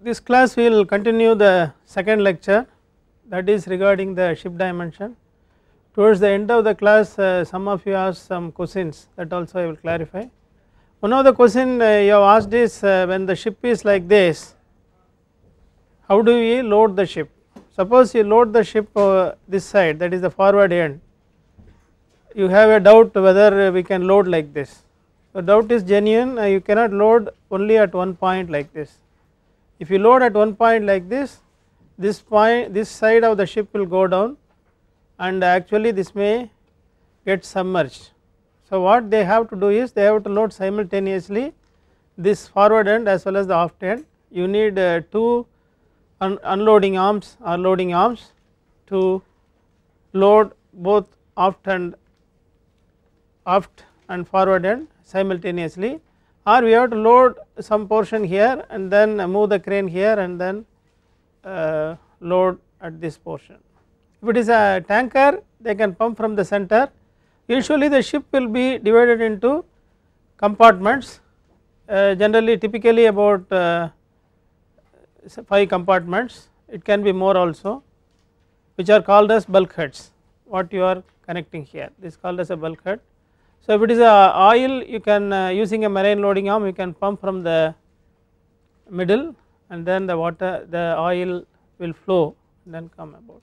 this class we will continue the second lecture that is regarding the ship dimension. Towards the end of the class uh, some of you asked some questions that also I will clarify. One of the question uh, you have asked is uh, when the ship is like this how do we load the ship. Suppose you load the ship uh, this side that is the forward end you have a doubt whether uh, we can load like this. The doubt is genuine uh, you cannot load only at one point like this if you load at one point like this, this point this side of the ship will go down and actually this may get submerged. So, what they have to do is they have to load simultaneously this forward end as well as the aft end. You need uh, two un unloading arms or loading arms to load both aft and aft and forward end simultaneously or we have to load some portion here and then move the crane here and then uh, load at this portion. If it is a tanker they can pump from the center usually the ship will be divided into compartments uh, generally typically about uh, 5 compartments it can be more also which are called as bulkheads what you are connecting here this called as a bulkhead so, if it is a oil you can uh, using a marine loading arm you can pump from the middle and then the water the oil will flow and then come about.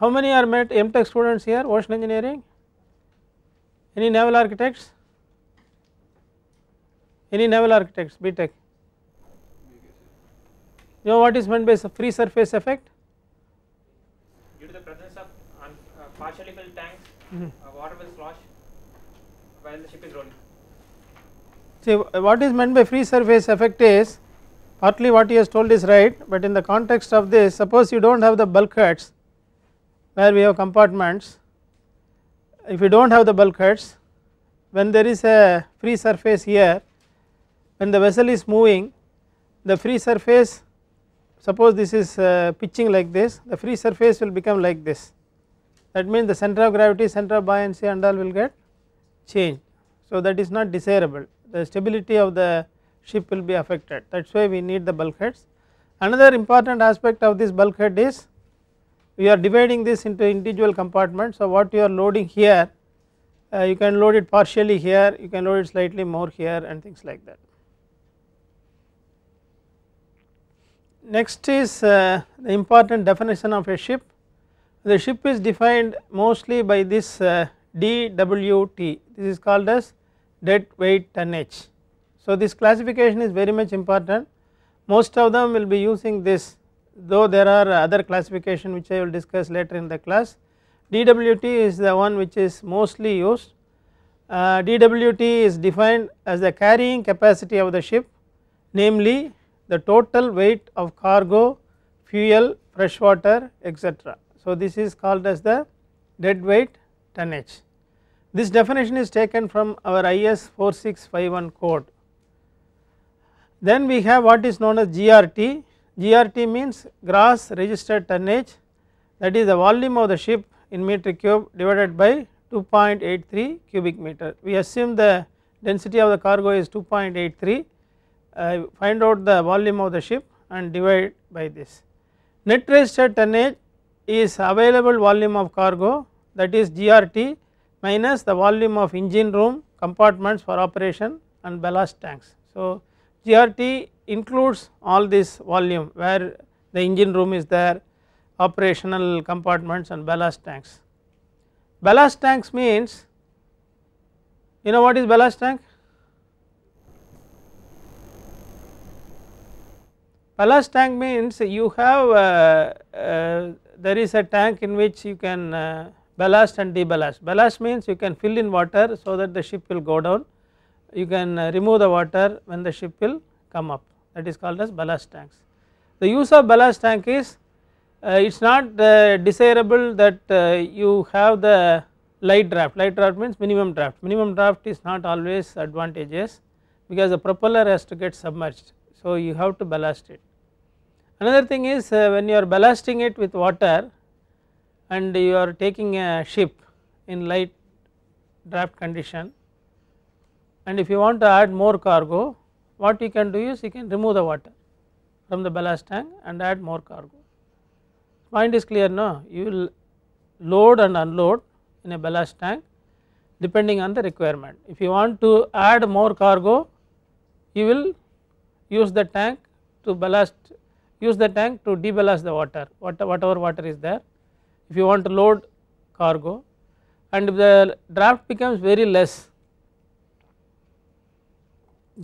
How many are met MTech students here ocean engineering? Any naval architects? Any naval architects BTech? You know what is meant by free surface effect? Due to the presence of uh, partially filled tank uh, water will slosh while the ship is rolling. See what is meant by free surface effect is partly what he has told is right, but in the context of this suppose you do not have the bulkheads where we have compartments, if you do not have the bulkheads when there is a free surface here when the vessel is moving the free surface suppose this is uh, pitching like this the free surface will become like this that means the center of gravity, center of buoyancy and all will get changed. So, that is not desirable the stability of the ship will be affected that is why we need the bulkheads. Another important aspect of this bulkhead is we are dividing this into individual compartments. So, what you are loading here uh, you can load it partially here, you can load it slightly more here and things like that. Next is uh, the important definition of a ship the ship is defined mostly by this uh, DWT this is called as dead weight tonnage. So, this classification is very much important most of them will be using this though there are other classification which I will discuss later in the class. DWT is the one which is mostly used uh, DWT is defined as the carrying capacity of the ship namely the total weight of cargo, fuel, fresh water etc. So, this is called as the dead weight tonnage. This definition is taken from our IS 4651 code. Then we have what is known as GRT. GRT means gross registered tonnage that is the volume of the ship in meter cube divided by 2.83 cubic meter. We assume the density of the cargo is 2.83, uh, find out the volume of the ship and divide by this. Net registered tonnage is available volume of cargo that is GRT minus the volume of engine room compartments for operation and ballast tanks. So, GRT includes all this volume where the engine room is there, operational compartments and ballast tanks. Ballast tanks means you know what is ballast tank? Ballast tank means you have uh, uh, there is a tank in which you can uh, ballast and deballast. Ballast means you can fill in water so that the ship will go down, you can uh, remove the water when the ship will come up that is called as ballast tanks. The use of ballast tank is uh, it is not uh, desirable that uh, you have the light draft, light draft means minimum draft, minimum draft is not always advantageous because the propeller has to get submerged. So, you have to ballast it Another thing is uh, when you are ballasting it with water and you are taking a ship in light draft condition and if you want to add more cargo what you can do is you can remove the water from the ballast tank and add more cargo. Point is clear now you will load and unload in a ballast tank depending on the requirement. If you want to add more cargo you will use the tank to ballast use the tank to deballast the water whatever water is there if you want to load cargo and if the draft becomes very less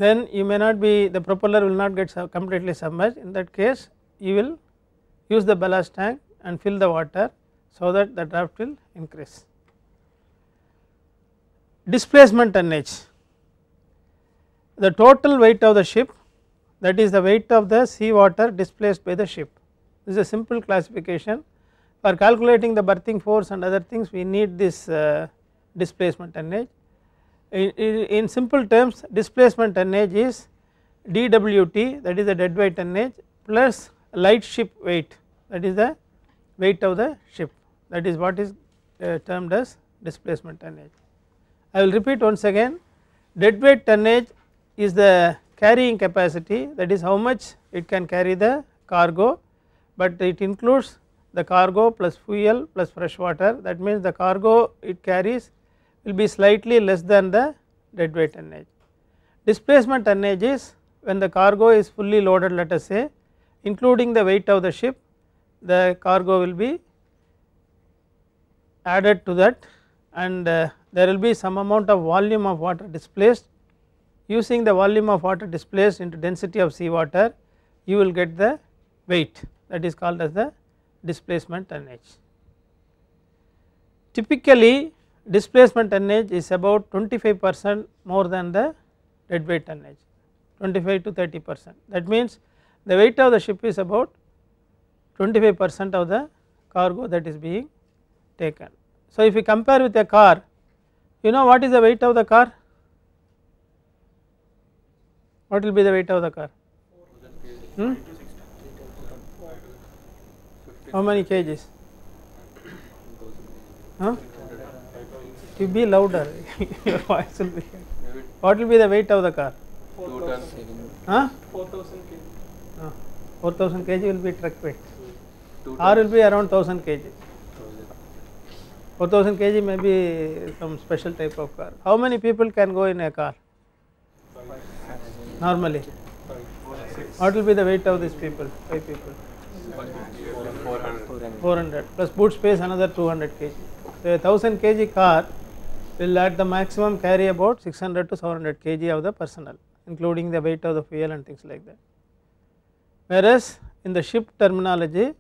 then you may not be the propeller will not get completely submerged in that case you will use the ballast tank and fill the water so that the draft will increase. Displacement tonnage the total weight of the ship that is the weight of the sea water displaced by the ship. This is a simple classification for calculating the berthing force and other things we need this uh, displacement tonnage. In, in, simple terms displacement tonnage is dWt that is the deadweight tonnage plus light ship weight that is the weight of the ship that is what is uh, termed as displacement tonnage. I will repeat once again deadweight tonnage is the carrying capacity that is how much it can carry the cargo but it includes the cargo plus fuel plus fresh water that means the cargo it carries will be slightly less than the deadweight tonnage. Displacement tonnage is when the cargo is fully loaded let us say including the weight of the ship the cargo will be added to that and uh, there will be some amount of volume of water displaced using the volume of water displaced into density of sea water, you will get the weight that is called as the displacement tonnage. Typically displacement tonnage is about 25 percent more than the deadweight tonnage 25 to 30 percent that means the weight of the ship is about 25 percent of the cargo that is being taken. So if you compare with a car you know what is the weight of the car what will be the weight of the car? Hmm? How many kgs? Huh? You be louder, your voice will be. What will be the weight of the car? 4000 huh? kg. 4000 kg will be truck weight. R will be around 1000 kg. 4000 kg may be some special type of car. How many people can go in a car? normally? What will be the weight of these people? Five people. 400. 400 plus boot space another 200 kg. So a 1000 kg car will at the maximum carry about 600 to 700 kg of the personnel including the weight of the fuel and things like that. Whereas in the ship terminology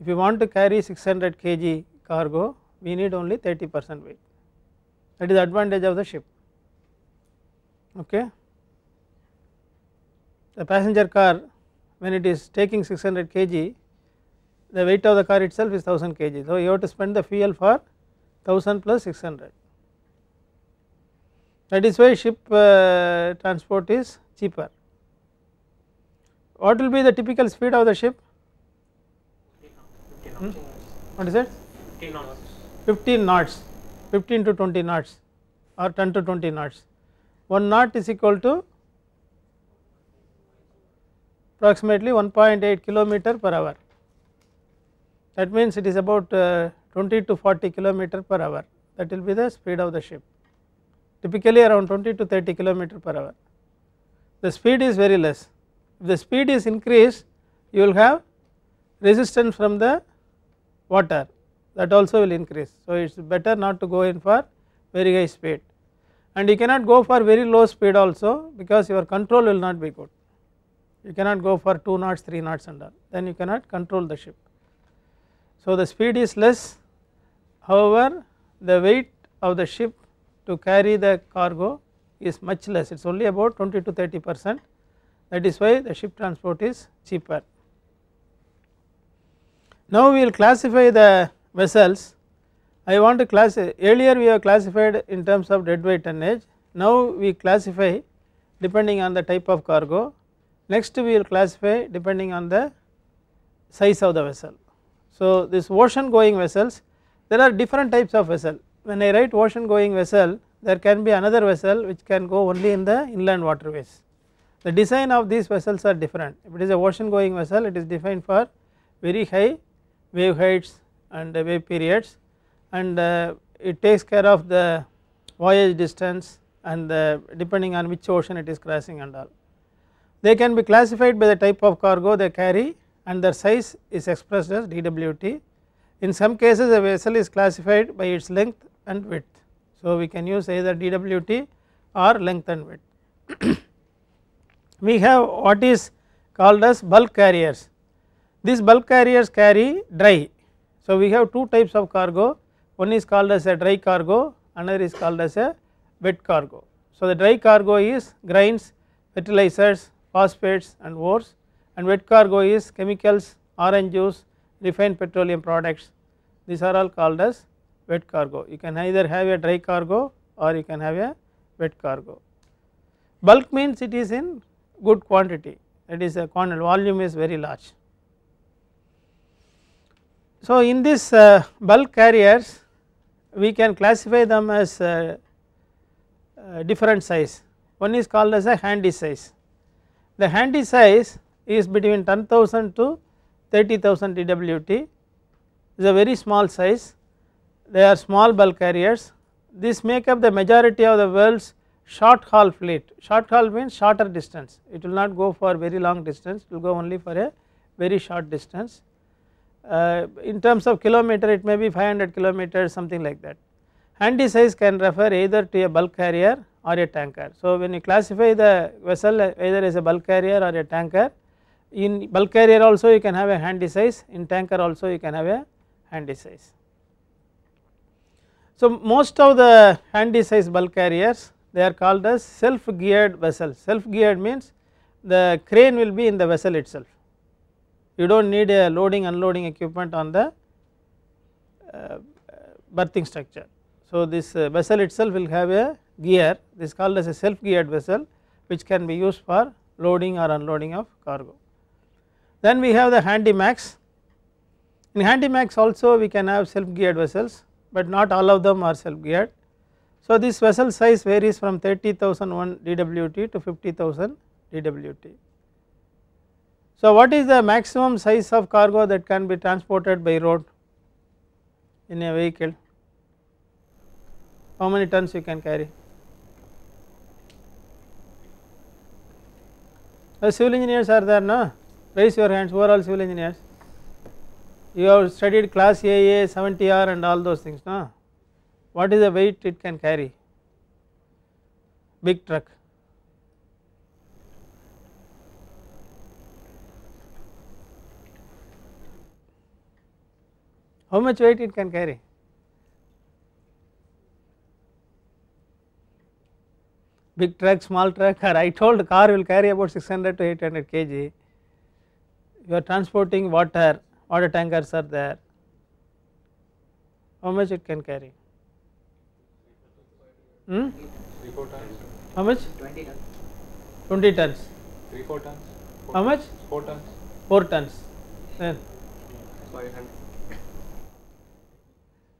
if you want to carry 600 kg cargo we need only 30 percent weight that is advantage of the ship okay the passenger car when it is taking 600 kg the weight of the car itself is 1000 kg. So, you have to spend the fuel for 1000 plus 600 that is why ship uh, transport is cheaper. What will be the typical speed of the ship? Hmm? What is it? 15 knots. 15 knots, 15 to 20 knots or 10 to 20 knots. 1 knot is equal to approximately 1.8 kilometer per hour that means it is about uh, 20 to 40 kilometer per hour that will be the speed of the ship typically around 20 to 30 kilometer per hour the speed is very less if the speed is increased you will have resistance from the water that also will increase so it is better not to go in for very high speed and you cannot go for very low speed also because your control will not be good you cannot go for 2 knots 3 knots and all then you cannot control the ship. So the speed is less however the weight of the ship to carry the cargo is much less it is only about 20 to 30 percent that is why the ship transport is cheaper. Now we will classify the vessels I want to class earlier we have classified in terms of deadweight tonnage now we classify depending on the type of cargo Next we will classify depending on the size of the vessel. So this ocean going vessels there are different types of vessel when I write ocean going vessel there can be another vessel which can go only in the inland waterways. The design of these vessels are different if it is a ocean going vessel it is defined for very high wave heights and wave periods and uh, it takes care of the voyage distance and uh, depending on which ocean it is crossing and all. They can be classified by the type of cargo they carry and their size is expressed as dWt. In some cases a vessel is classified by its length and width. So, we can use either dWt or length and width. we have what is called as bulk carriers. These bulk carriers carry dry. So, we have two types of cargo one is called as a dry cargo another is called as a wet cargo. So, the dry cargo is grains, fertilizers, phosphates and ores and wet cargo is chemicals, orange juice, refined petroleum products these are all called as wet cargo. You can either have a dry cargo or you can have a wet cargo. Bulk means it is in good quantity that is a quantity volume is very large. So, in this uh, bulk carriers we can classify them as uh, uh, different size one is called as a handy size the handy size is between 10,000 to 30,000 DWT is a very small size. They are small bulk carriers. This make up the majority of the world's short haul fleet. Short haul means shorter distance. It will not go for very long distance. It will go only for a very short distance. Uh, in terms of kilometer, it may be 500 kilometers, something like that. Handy size can refer either to a bulk carrier or a tanker. So, when you classify the vessel either as a bulk carrier or a tanker, in bulk carrier also you can have a handy size, in tanker also you can have a handy size. So, most of the handy size bulk carriers they are called as self geared vessels, self geared means the crane will be in the vessel itself. You do not need a loading unloading equipment on the uh, berthing structure. So, this uh, vessel itself will have a gear this is called as a self geared vessel which can be used for loading or unloading of cargo. Then we have the handy max. In handy max, also we can have self geared vessels but not all of them are self geared. So this vessel size varies from 30,001 DWT to 50,000 DWT. So what is the maximum size of cargo that can be transported by road in a vehicle? How many tons you can carry? Uh, civil engineers are there no raise your hands who are all civil engineers you have studied class AA 70R and all those things no what is the weight it can carry big truck how much weight it can carry big truck, small truck or I told car will carry about 600 to 800 kg. You are transporting water, water tankers are there. How much it can carry? Hmm? 3 4 tons. How much? 20 tons. 20 tons. 3 4 tons. 4 How much? 4 tons. 4 tons. Then. 500.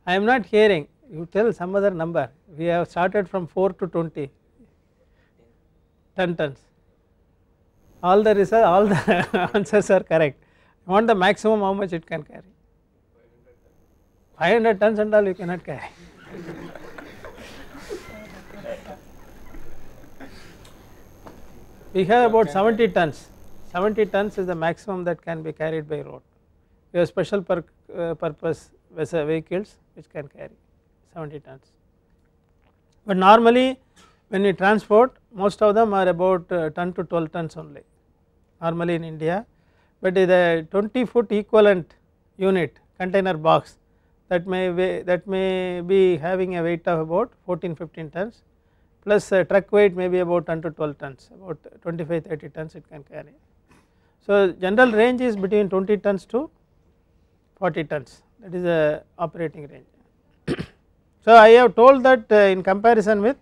I am not hearing. You tell some other number. We have started from 4 to 20. 10 tons. All the research, all the answers are correct. You want the maximum how much it can carry? 500 tons and all you cannot carry. we have about 70 tons. 70 tons is the maximum that can be carried by road. We have special per, uh, purpose uh, vehicles which can carry 70 tons. But normally when we transport most of them are about uh, 10 to 12 tons only normally in India, but the 20 foot equivalent unit container box that may weigh, that may be having a weight of about 14 15 tons plus truck weight may be about 10 to 12 tons about 25 30 tons it can carry. So, general range is between 20 tons to 40 tons that is the operating range. so, I have told that uh, in comparison with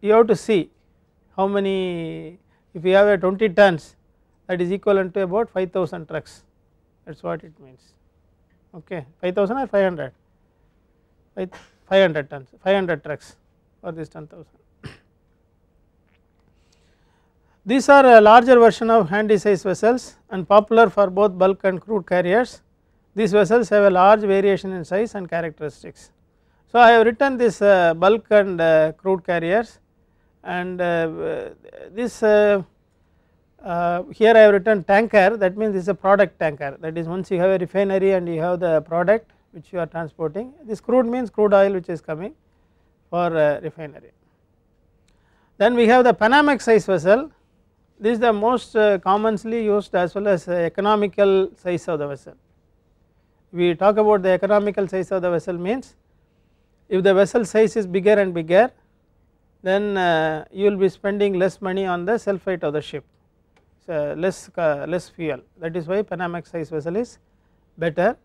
you have to see how many if you have a 20 tons that is equivalent to about 5000 trucks that is what it means okay 5000 or 500 500 tons 500 trucks for this 10000 these are a larger version of handy size vessels and popular for both bulk and crude carriers these vessels have a large variation in size and characteristics so i have written this uh, bulk and uh, crude carriers and uh, this uh, uh, here I have written tanker that means this is a product tanker that is once you have a refinery and you have the product which you are transporting this crude means crude oil which is coming for refinery. Then we have the Panamax size vessel this is the most commonly used as well as economical size of the vessel. We talk about the economical size of the vessel means if the vessel size is bigger and bigger then uh, you will be spending less money on the sulphite of the ship, so less, uh, less fuel that is why Panamax size vessel is better.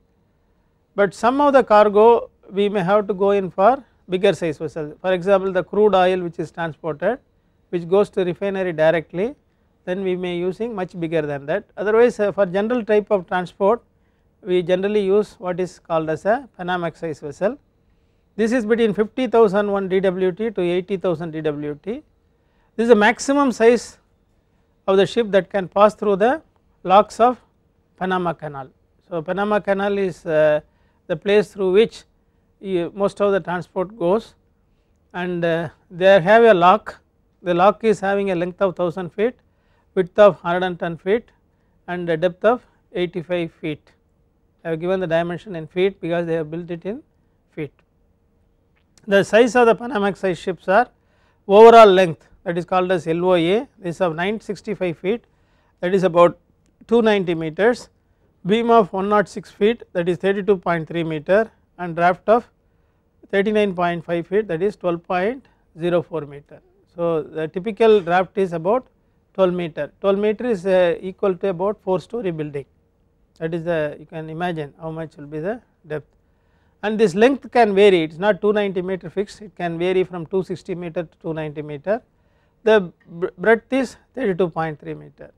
But some of the cargo we may have to go in for bigger size vessel for example the crude oil which is transported which goes to refinery directly then we may using much bigger than that otherwise uh, for general type of transport we generally use what is called as a Panamax size vessel this is between 50,001 dwt to 80,000 dwt. This is the maximum size of the ship that can pass through the locks of Panama Canal. So, Panama Canal is uh, the place through which you, most of the transport goes and uh, they have a lock, the lock is having a length of 1000 feet, width of 110 feet and a depth of 85 feet. I have given the dimension in feet because they have built it in feet. The size of the Panamax size ships are overall length that is called as LOA this is of 965 feet that is about 290 meters, beam of 106 feet that is 32.3 meter and draft of 39.5 feet that is 12.04 meter. So, the typical draft is about 12 meter, 12 meter is uh, equal to about 4 story building that is the you can imagine how much will be the depth and this length can vary it is not 290 meter fixed it can vary from 260 meter to 290 meter the breadth is 32.3 meter.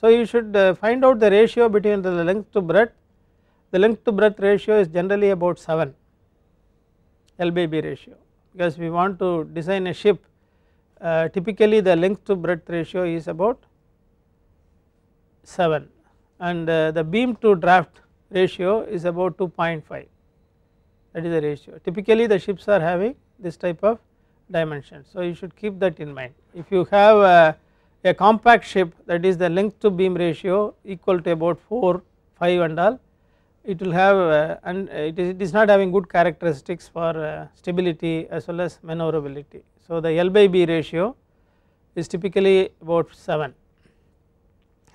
So you should uh, find out the ratio between the length to breadth the length to breadth ratio is generally about 7 L by B ratio because we want to design a ship uh, typically the length to breadth ratio is about 7 and uh, the beam to draft ratio is about 2.5 that is the ratio. Typically the ships are having this type of dimension. So you should keep that in mind. If you have a, a compact ship that is the length to beam ratio equal to about 4, 5 and all it will have uh, and uh, it is, it is not having good characteristics for uh, stability as well as maneuverability. So the L by B ratio is typically about 7.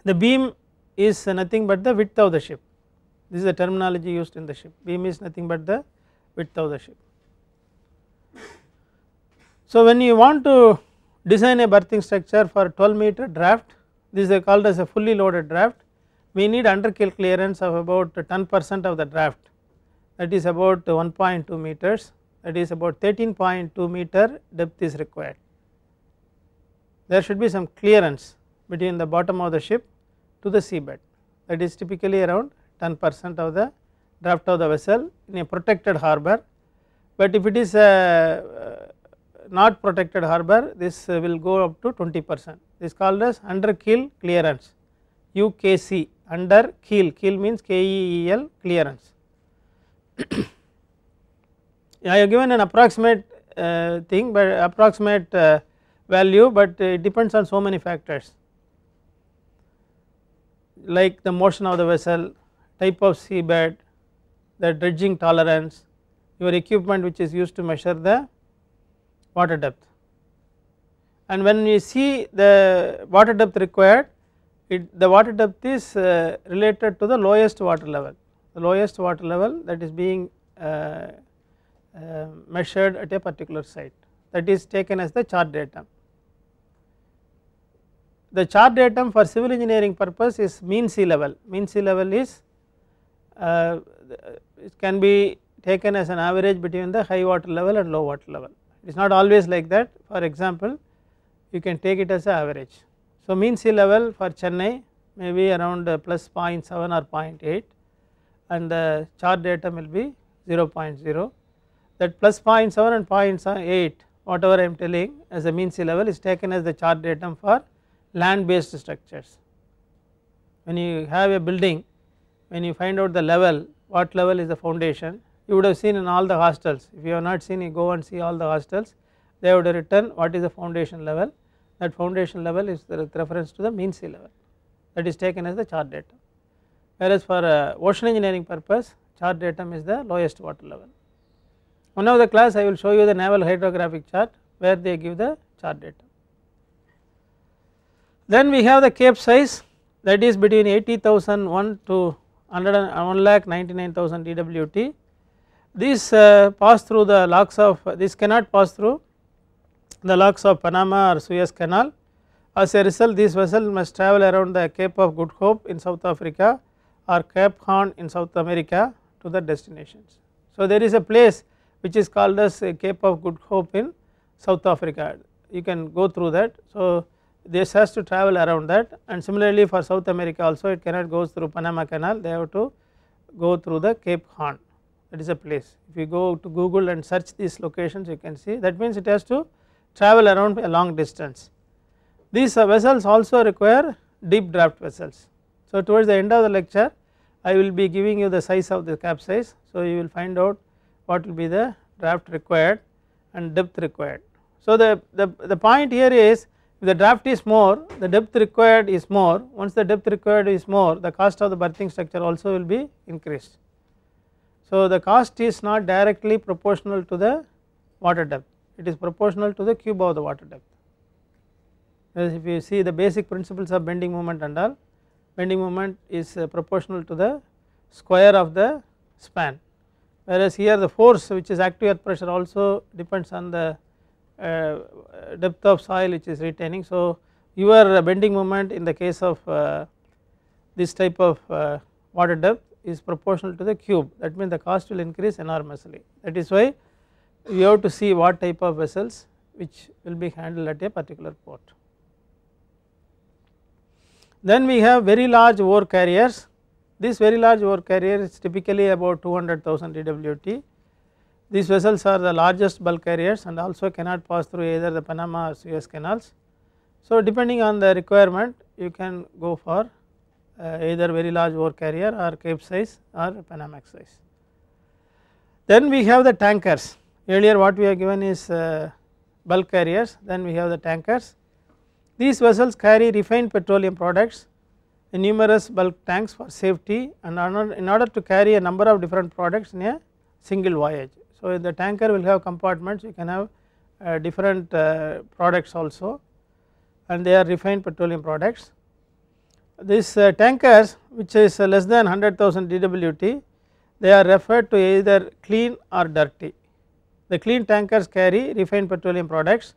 The beam is nothing but the width of the ship this is the terminology used in the ship beam is nothing but the width of the ship. So, when you want to design a berthing structure for 12 meter draft this is called as a fully loaded draft we need underkill clearance of about 10 percent of the draft that is about 1.2 meters that is about 13.2 meter depth is required. There should be some clearance between the bottom of the ship to the seabed that is typically around 10 percent of the draft of the vessel in a protected harbor, but if it is a uh, not protected harbor this uh, will go up to 20 percent this is called as under keel clearance UKC under keel keel means KEEL clearance. I have given an approximate uh, thing but approximate uh, value but it depends on so many factors like the motion of the vessel type of seabed the dredging tolerance, your equipment which is used to measure the water depth. And when we see the water depth required, it the water depth is uh, related to the lowest water level, the lowest water level that is being uh, uh, measured at a particular site that is taken as the chart datum. The chart datum for civil engineering purpose is mean sea level, mean sea level is uh, it can be taken as an average between the high water level and low water level. It is not always like that for example you can take it as an average. So mean sea level for Chennai may be around uh, plus 0.7 or 0.8 and the chart datum will be 0, 0.0 that plus 0.7 and 0.8 whatever I am telling as a mean sea level is taken as the chart datum for land based structures. When you have a building when you find out the level what level is the foundation you would have seen in all the hostels if you have not seen you go and see all the hostels they would have written what is the foundation level that foundation level is the reference to the mean sea level that is taken as the chart datum whereas for uh, ocean engineering purpose chart datum is the lowest water level. One of the class I will show you the naval hydrographic chart where they give the chart datum. Then we have the cape size that is between 80,001 to 1 lakh 99,000 DWT. this uh, pass through the locks of this cannot pass through the locks of Panama or Suez Canal. As a result, this vessel must travel around the Cape of Good Hope in South Africa or Cape Horn in South America to the destinations. So, there is a place which is called as Cape of Good Hope in South Africa. You can go through that. So, this has to travel around that and similarly for South America also it cannot go through Panama Canal they have to go through the Cape Horn that is a place. If you go to Google and search these locations you can see that means it has to travel around a long distance. These vessels also require deep draft vessels. So towards the end of the lecture I will be giving you the size of the capsize so you will find out what will be the draft required and depth required. So the, the, the point here is if the draft is more, the depth required is more, once the depth required is more, the cost of the berthing structure also will be increased. So, the cost is not directly proportional to the water depth, it is proportional to the cube of the water depth. Whereas if you see the basic principles of bending moment and all, bending moment is uh, proportional to the square of the span, whereas here the force which is active earth pressure also depends on the uh, depth of soil which is retaining. So, your bending moment in the case of uh, this type of uh, water depth is proportional to the cube that means the cost will increase enormously that is why you have to see what type of vessels which will be handled at a particular port. Then we have very large ore carriers this very large ore carrier is typically about 200,000 DWT these vessels are the largest bulk carriers and also cannot pass through either the Panama or Suez canals. So, depending on the requirement you can go for uh, either very large ore carrier or cape size or Panamax size. Then we have the tankers earlier what we have given is uh, bulk carriers then we have the tankers. These vessels carry refined petroleum products in numerous bulk tanks for safety and in order to carry a number of different products in a single voyage so, the tanker will have compartments you can have uh, different uh, products also and they are refined petroleum products. These uh, tankers which is uh, less than 100,000 DWT they are referred to either clean or dirty. The clean tankers carry refined petroleum products,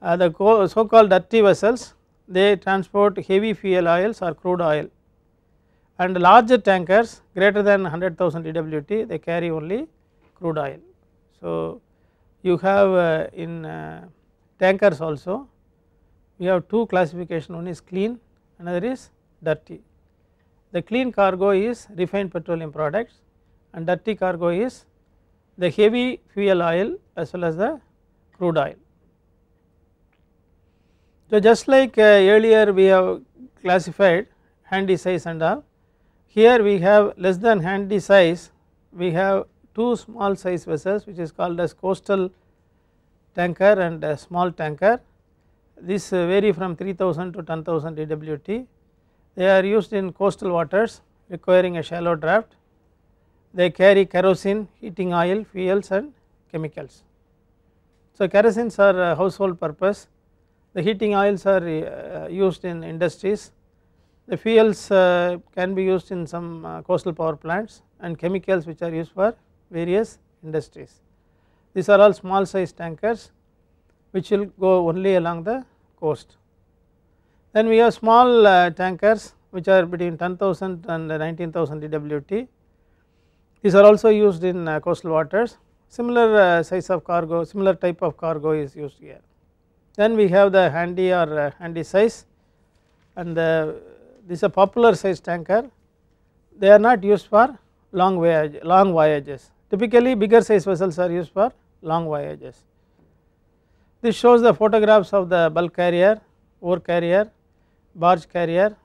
uh, the so called dirty vessels they transport heavy fuel oils or crude oil and larger tankers greater than 100,000 DWT they carry only crude oil. So, you have uh, in uh, tankers also we have two classification one is clean another is dirty. The clean cargo is refined petroleum products and dirty cargo is the heavy fuel oil as well as the crude oil. So, just like uh, earlier we have classified handy size and all here we have less than handy size we have two small size vessels which is called as coastal tanker and small tanker. this uh, vary from 3000 to 10000 DWT. They are used in coastal waters requiring a shallow draft. They carry kerosene, heating oil, fuels and chemicals. So, kerosenes are household purpose, the heating oils are uh, used in industries, the fuels uh, can be used in some coastal power plants and chemicals which are used for various industries. These are all small size tankers which will go only along the coast. Then we have small uh, tankers which are between 10,000 and 19,000 DWT. These are also used in uh, coastal waters. Similar uh, size of cargo, similar type of cargo is used here. Then we have the handy or uh, handy size and the, uh, this is a popular size tanker. They are not used for long voyage, long voyages. Typically bigger size vessels are used for long voyages. This shows the photographs of the bulk carrier, ore carrier, barge carrier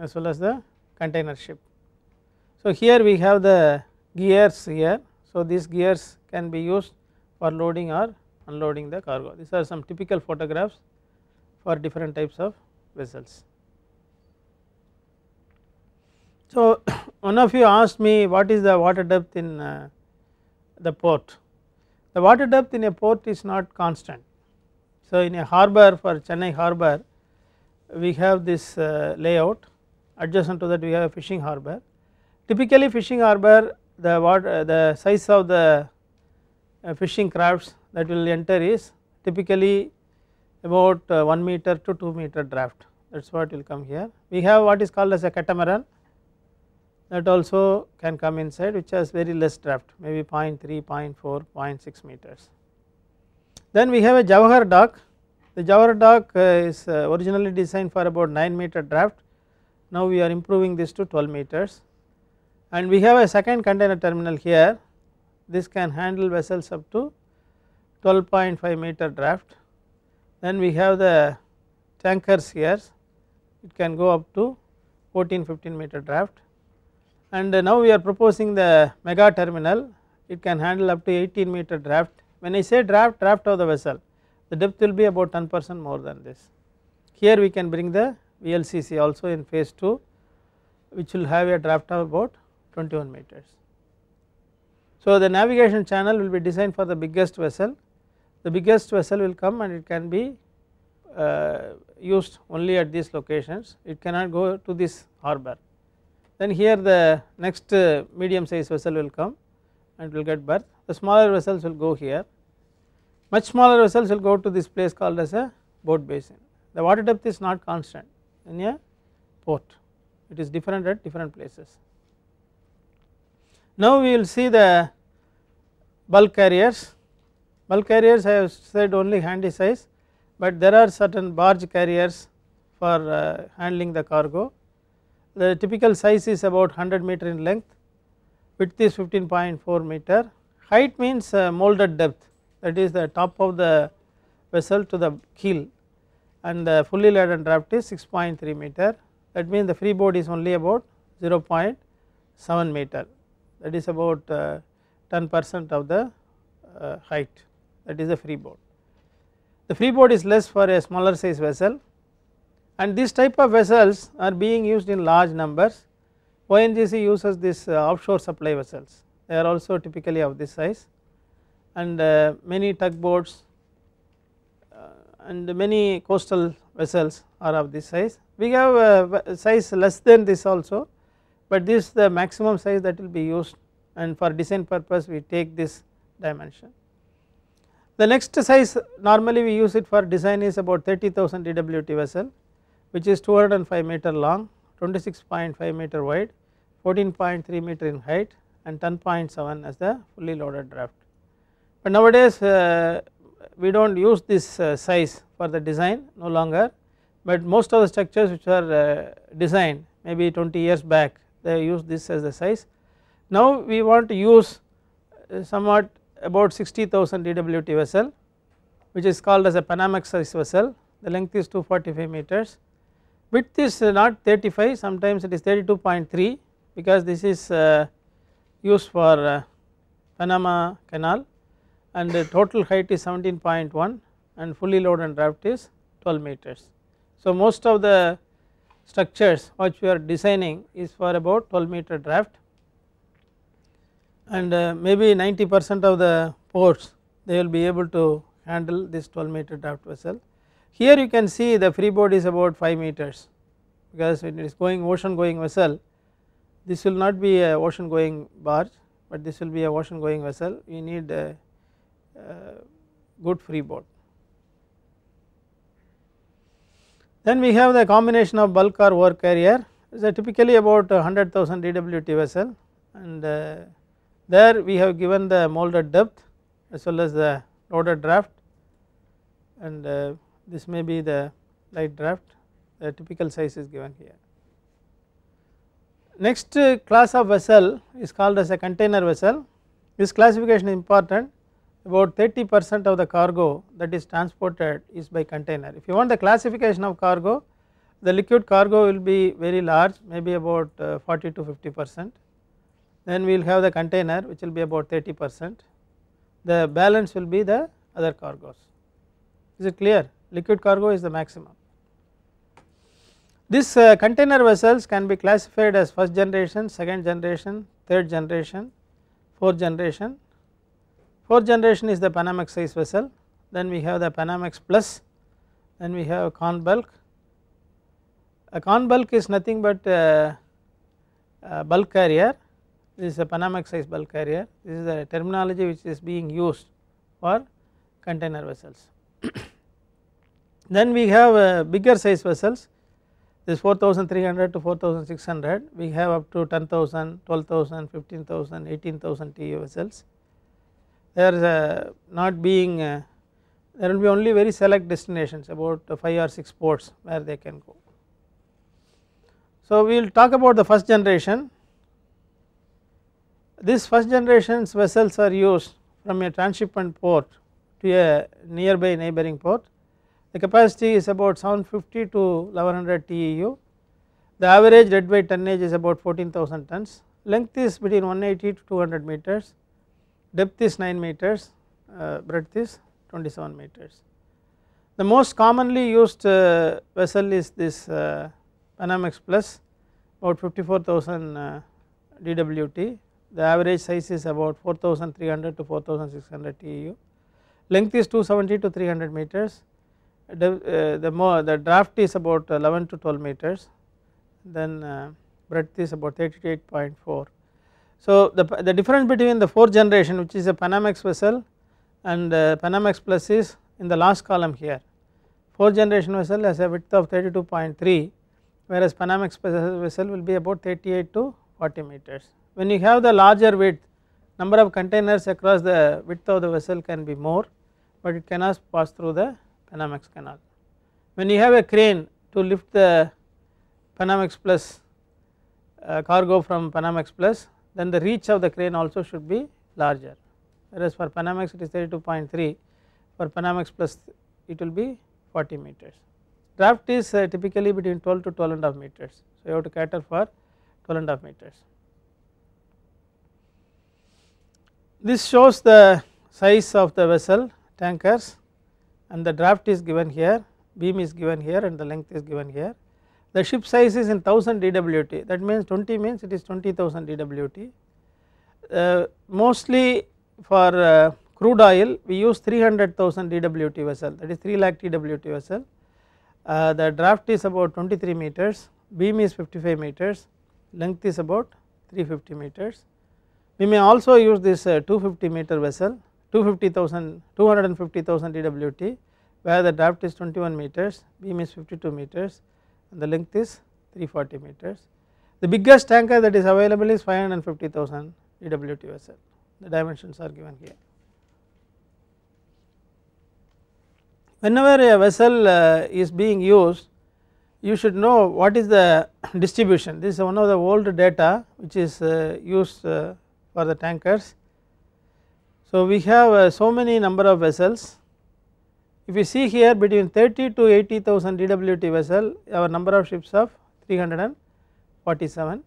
as well as the container ship. So here we have the gears here. So these gears can be used for loading or unloading the cargo. These are some typical photographs for different types of vessels. So one of you asked me what is the water depth in uh, the port. The water depth in a port is not constant. So, in a harbour for Chennai harbour we have this uh, layout adjacent to that we have a fishing harbour. Typically fishing harbour the water uh, the size of the uh, fishing crafts that will enter is typically about 1 meter to 2 meter draft that is what will come here. We have what is called as a catamaran that also can come inside which has very less draft maybe 0 0.3, 0 0.4, 0 0.6 meters. Then we have a Jawahar dock, the Jawahar dock uh, is uh, originally designed for about 9 meter draft, now we are improving this to 12 meters and we have a second container terminal here, this can handle vessels up to 12.5 meter draft. Then we have the tankers here, it can go up to 14 15 meter draft and now we are proposing the mega terminal it can handle up to 18 meter draft when I say draft draft of the vessel the depth will be about 10 percent more than this. Here we can bring the VLCC also in phase 2 which will have a draft of about 21 meters. So the navigation channel will be designed for the biggest vessel the biggest vessel will come and it can be uh, used only at these locations it cannot go to this harbor then here the next uh, medium sized vessel will come and will get birth. The smaller vessels will go here. Much smaller vessels will go to this place called as a boat basin. The water depth is not constant in a port, it is different at different places. Now we will see the bulk carriers. Bulk carriers I have said only handy size, but there are certain barge carriers for uh, handling the cargo the typical size is about 100 meter in length, width is 15.4 meter, height means uh, molded depth that is the top of the vessel to the keel and the fully laden draft is 6.3 meter that means the freeboard is only about 0.7 meter that is about uh, 10 percent of the uh, height that is the freeboard. The freeboard is less for a smaller size vessel and these type of vessels are being used in large numbers. ONGC uses these uh, offshore supply vessels they are also typically of this size and uh, many tugboats uh, and many coastal vessels are of this size. We have size less than this also but this is the maximum size that will be used and for design purpose we take this dimension. The next size normally we use it for design is about 30,000 DWT vessel which is 205 meter long, 26.5 meter wide, 14.3 meter in height and 10.7 as the fully loaded draft. But nowadays uh, we do not use this uh, size for the design no longer, but most of the structures which are uh, designed maybe 20 years back they use this as the size. Now we want to use uh, somewhat about 60,000 DWT vessel which is called as a Panamax size vessel the length is 245 meters width is not 35 sometimes it is 32.3 because this is uh, used for uh, Panama Canal and the total height is 17.1 and fully load and draft is 12 meters. So, most of the structures which we are designing is for about 12 meter draft and uh, maybe 90 percent of the ports they will be able to handle this 12 meter draft vessel. Here you can see the free board is about 5 meters because when it is going ocean going vessel this will not be a ocean going barge but this will be a ocean going vessel we need a, a good free board. Then we have the combination of bulk or work carrier is typically about 100,000 DWT vessel and uh, there we have given the molded depth as well as the loaded draft and uh, this may be the light draft the typical size is given here. Next uh, class of vessel is called as a container vessel this classification is important about 30 percent of the cargo that is transported is by container. If you want the classification of cargo the liquid cargo will be very large maybe about uh, 40 to 50 percent then we will have the container which will be about 30 percent the balance will be the other cargoes is it clear liquid cargo is the maximum. This uh, container vessels can be classified as first generation, second generation, third generation, fourth generation. Fourth generation is the Panamax size vessel, then we have the Panamax Plus, then we have con bulk. A con bulk is nothing but uh, a bulk carrier, this is a Panamax size bulk carrier, this is the terminology which is being used for container vessels. Then we have bigger size vessels this 4300 to 4600 we have up to 10000 12000 15000 18000 TU vessels there is a not being a, there will be only very select destinations about 5 or 6 ports where they can go. So we will talk about the first generation this first generations vessels are used from a transshipment port to a nearby neighboring port the capacity is about 750 to 1100 TEU. The average dead weight tonnage is about 14,000 tons, length is between 180 to 200 meters, depth is 9 meters, uh, breadth is 27 meters. The most commonly used uh, vessel is this uh, Plus about 54,000 uh, DWT, the average size is about 4300 to 4600 TEU, length is 270 to 300 meters, the, uh, the more the draft is about 11 to 12 meters then uh, breadth is about 38.4. So the, the difference between the 4th generation which is a Panamax vessel and uh, Panamax plus is in the last column here. 4th generation vessel has a width of 32.3 whereas Panamax vessel will be about 38 to 40 meters. When you have the larger width number of containers across the width of the vessel can be more but it cannot pass through the Panamax canal. When you have a crane to lift the Panamax plus uh, cargo from Panamax plus then the reach of the crane also should be larger whereas for Panamax it is 32.3 for Panamax plus it will be 40 meters. Draft is uh, typically between 12 to 12 and a half meters so you have to cater for 12 and a half meters. This shows the size of the vessel tankers and the draft is given here, beam is given here and the length is given here. The ship size is in 1000 dwt that means 20 means it is 20,000 dwt. Uh, mostly for uh, crude oil we use 300,000 dwt vessel that is 3 lakh dwt vessel. Uh, the draft is about 23 meters, beam is 55 meters, length is about 350 meters. We may also use this uh, 250 meter vessel 250,000 250,000 dwt where the draft is 21 meters, beam is 52 meters and the length is 340 meters. The biggest tanker that is available is 550,000 dwt vessel, the dimensions are given here. Whenever a vessel uh, is being used, you should know what is the distribution. This is one of the old data which is uh, used uh, for the tankers so, we have uh, so many number of vessels if you see here between 30 to 80,000 DWT vessel our number of ships of 347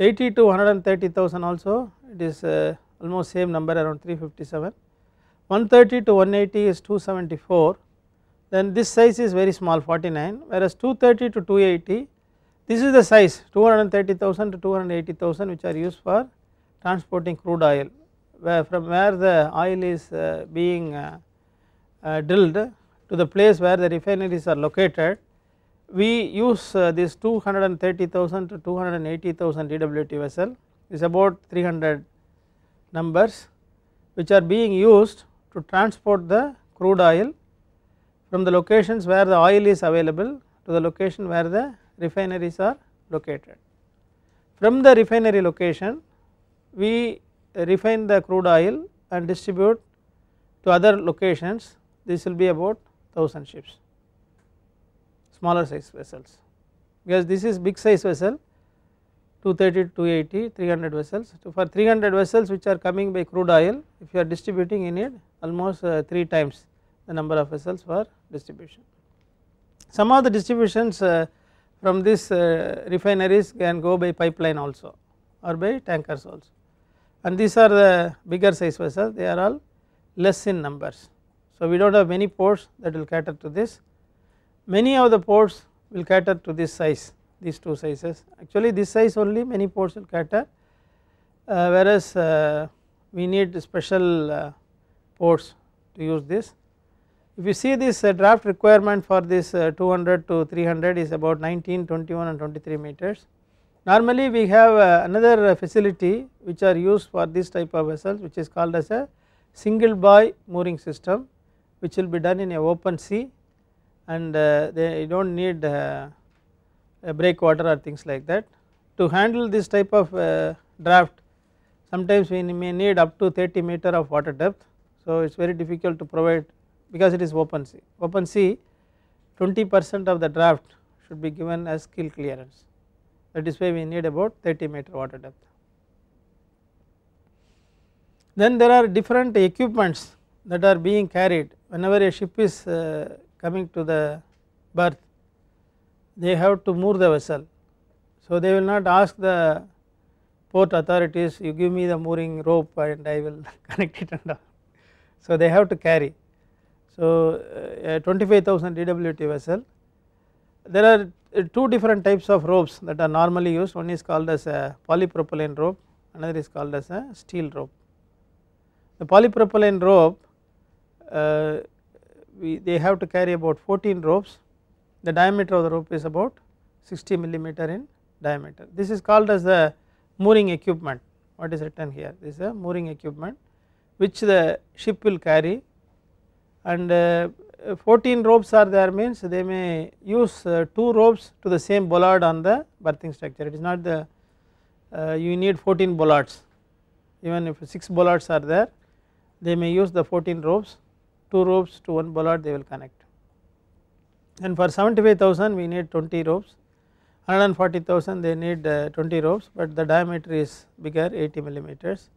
80 to 130,000 also it is uh, almost same number around 357 130 to 180 is 274 then this size is very small 49 whereas 230 to 280 this is the size 230,000 to 280,000 which are used for transporting crude oil where from where the oil is uh, being uh, uh, drilled to the place where the refineries are located we use this 230,000 to 280,000 DWT vessel is about 300 numbers which are being used to transport the crude oil from the locations where the oil is available to the location where the refineries are located. From the refinery location we refine the crude oil and distribute to other locations this will be about 1000 ships smaller size vessels because this is big size vessel 230 280 300 vessels so for 300 vessels which are coming by crude oil if you are distributing in it, almost uh, 3 times the number of vessels for distribution. Some of the distributions uh, from these uh, refineries can go by pipeline also or by tankers also and these are the bigger size vessels they are all less in numbers. So, we do not have many ports that will cater to this many of the ports will cater to this size these two sizes actually this size only many ports will cater uh, whereas uh, we need special uh, ports to use this. If you see this uh, draft requirement for this uh, 200 to 300 is about 19, 21 and 23 meters Normally we have uh, another facility which are used for this type of vessels which is called as a single buoy mooring system which will be done in a open sea and uh, they do not need uh, a breakwater or things like that. To handle this type of draft sometimes we may need up to 30 meter of water depth. So it is very difficult to provide because it is open sea. Open sea 20 percent of the draft should be given as keel clearance that is why we need about 30 meter water depth. Then there are different equipments that are being carried whenever a ship is uh, coming to the berth they have to moor the vessel. So they will not ask the port authorities you give me the mooring rope and I will connect it and all. So they have to carry. So uh, a 25,000 DWT vessel there are uh, two different types of ropes that are normally used one is called as a polypropylene rope another is called as a steel rope. The polypropylene rope uh, we, they have to carry about 14 ropes the diameter of the rope is about 60 millimeter in diameter. This is called as the mooring equipment what is written here this is a mooring equipment which the ship will carry and uh, uh, 14 ropes are there means they may use uh, 2 ropes to the same bollard on the berthing structure it is not the uh, you need 14 bollards even if 6 bollards are there they may use the 14 ropes 2 ropes to 1 bollard they will connect and for 75000 we need 20 ropes 140,000 they need 20 ropes but the diameter is bigger 80 millimeters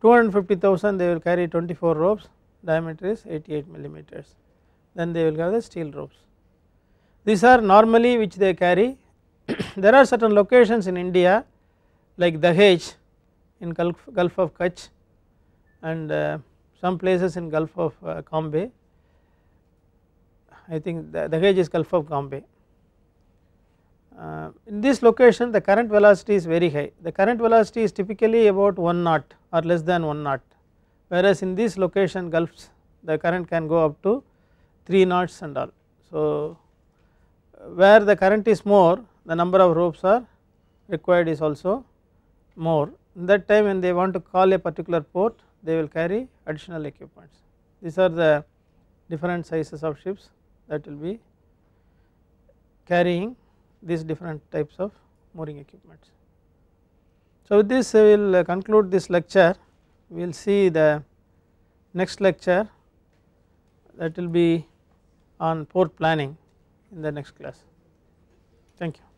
250,000 they will carry 24 ropes diameter is 88 millimeters then they will have the steel ropes. These are normally which they carry. there are certain locations in India like Dahej in Gulf, Gulf of Kutch and uh, some places in Gulf of uh, I think the Dahej is Gulf of Cambay. Uh, in this location the current velocity is very high. The current velocity is typically about 1 knot or less than 1 knot whereas in this location gulfs the current can go up to 3 knots and all. So, where the current is more the number of ropes are required is also more in that time when they want to call a particular port they will carry additional equipments. These are the different sizes of ships that will be carrying these different types of mooring equipments. So, with this we will conclude this lecture, we will see the next lecture that will be on port planning in the next class. Thank you.